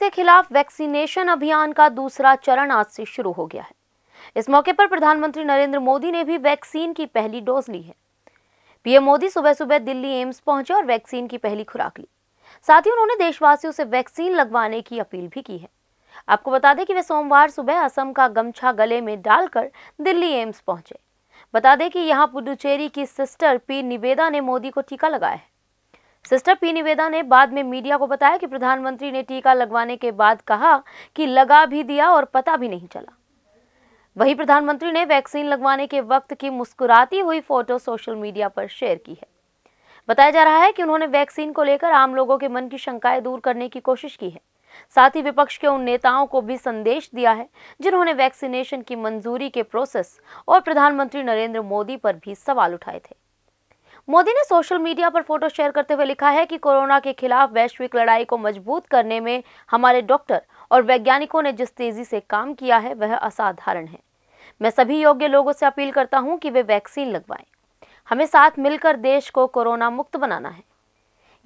virus के खिलाफ vaccination अभियान का दूसरा चरण आज से शुरू हो गया है इस मौके पर प्रधानमंत्री नरेंद्र मोदी ने भी वैक्सीन की पहली डोज ली है पीएम मोदी सुबह सुबह दिल्ली एम्स पहुंचे और वैक्सीन की पहली खुराक ली साथ ही उन्होंने देशवासियों से वैक्सीन लगवाने की अपील भी की है आपको बता दें कि वे सोमवार सुबह असम का गमछा गले में डालकर दिल्ली एम्स पहुंचे बता दें कि यहाँ पुडुचेरी की सिस्टर पी निवेदा ने मोदी को टीका लगाया है सिस्टर पी निवेदा ने बाद में मीडिया को बताया कि प्रधानमंत्री ने टीका लगवाने के बाद कहा कि लगा भी दिया और पता भी नहीं चला वहीं प्रधानमंत्री ने वैक्सीन लगवाने के वक्त की मुस्कुराती हुई फोटो सोशल मीडिया पर शेयर की है बताया जा रहा है कि उन्होंने वैक्सीन को लेकर आम लोगों के मन की शंकाएं दूर करने की कोशिश की है साथ ही विपक्ष के उन नेताओं को भी संदेश दिया है जिन्होंने वैक्सीनेशन की मंजूरी के प्रोसेस और प्रधानमंत्री नरेंद्र मोदी पर भी सवाल उठाए थे मोदी ने सोशल मीडिया पर फोटो शेयर करते हुए लिखा है कि कोरोना के खिलाफ वैश्विक लड़ाई को मजबूत करने में हमारे डॉक्टर और वैज्ञानिकों ने जिस तेजी से काम किया है वह असाधारण है मैं सभी योग्य लोगों से अपील करता हूं कि वे वैक्सीन लगवाएं हमें साथ मिलकर देश को कोरोना मुक्त बनाना है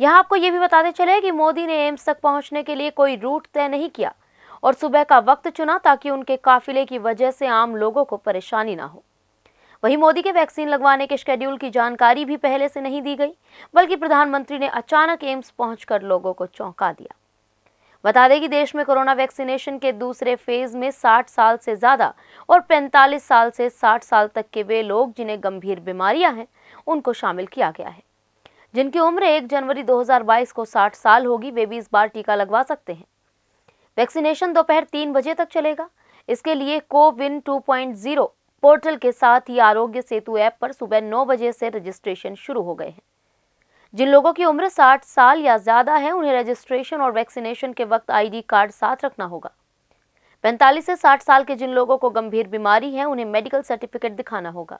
यहाँ आपको ये भी बताते चले कि मोदी ने एम्स तक पहुँचने के लिए कोई रूट तय नहीं किया और सुबह का वक्त चुना ताकि उनके काफिले की वजह से आम लोगों को परेशानी ना हो वहीं मोदी के वैक्सीन लगवाने के शेड्यूल की जानकारी भी पहले से नहीं दी गई बल्कि प्रधानमंत्री ने अचानक एम्स पहुंचकर लोगों को चौंका दिया बता दें कि देश में कोरोना वैक्सीनेशन के दूसरे फेज में 60 साल से ज़्यादा और 45 साल से 60 साल तक के वे लोग जिन्हें गंभीर बीमारियां हैं उनको शामिल किया गया है जिनकी उम्र 1 जनवरी 2022 को 60 साल होगी वे भी इस बार टीका लगवा सकते हैं वैक्सीनेशन दोपहर तीन बजे तक चलेगा इसके लिए कोविन 2.0 पोर्टल के साथ ही आरोग्य सेतु ऐप पर सुबह नौ बजे से रजिस्ट्रेशन शुरू हो गए हैं जिन लोगों की उम्र 60 साल या ज़्यादा है उन्हें रजिस्ट्रेशन और वैक्सीनेशन के वक्त आईडी कार्ड साथ रखना होगा 45 से 60 साल के जिन लोगों को गंभीर बीमारी है उन्हें मेडिकल सर्टिफिकेट दिखाना होगा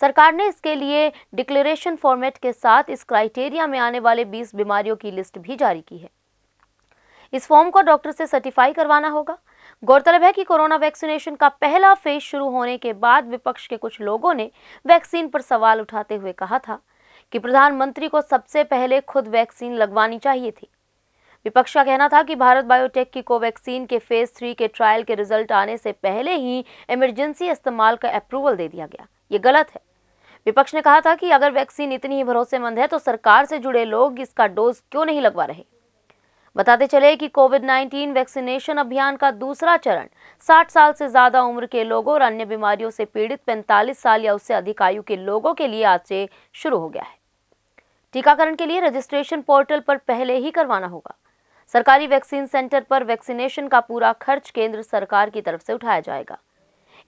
सरकार ने इसके लिए डिक्लेरेशन फॉर्मेट के साथ इस क्राइटेरिया में आने वाले 20 बीमारियों की लिस्ट भी जारी की है इस फॉर्म को डॉक्टर से सर्टिफाई करवाना होगा गौरतलब है कि कोरोना वैक्सीनेशन का पहला फेज शुरू होने के बाद विपक्ष के कुछ लोगों ने वैक्सीन पर सवाल उठाते हुए कहा था कि प्रधानमंत्री को सबसे पहले खुद वैक्सीन लगवानी चाहिए थी विपक्ष का कहना था कि भारत बायोटेक की कोवैक्सीन के फेज थ्री के ट्रायल के रिजल्ट आने से पहले ही इमरजेंसी इस्तेमाल का अप्रूवल दे दिया गया ये गलत है विपक्ष ने कहा था कि अगर वैक्सीन इतनी ही भरोसेमंद है तो सरकार से जुड़े लोग इसका डोज क्यों नहीं लगवा रहे बताते चले कि कोविड 19 वैक्सीनेशन अभियान का दूसरा चरण 60 साल से ज्यादा उम्र के लोगों और अन्य बीमारियों से पीड़ित 45 साल या उससे अधिक आयु के लोगों के लिए आज से शुरू हो गया है टीकाकरण के लिए रजिस्ट्रेशन पोर्टल पर पहले ही करवाना होगा सरकारी वैक्सीन सेंटर पर वैक्सीनेशन का पूरा खर्च केंद्र सरकार की तरफ से उठाया जाएगा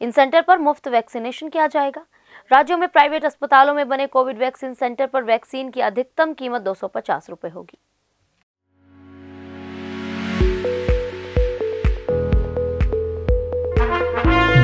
इन सेंटर पर मुफ्त वैक्सीनेशन किया जाएगा राज्यों में प्राइवेट अस्पतालों में बने कोविड वैक्सीन सेंटर पर वैक्सीन की अधिकतम कीमत दो सौ होगी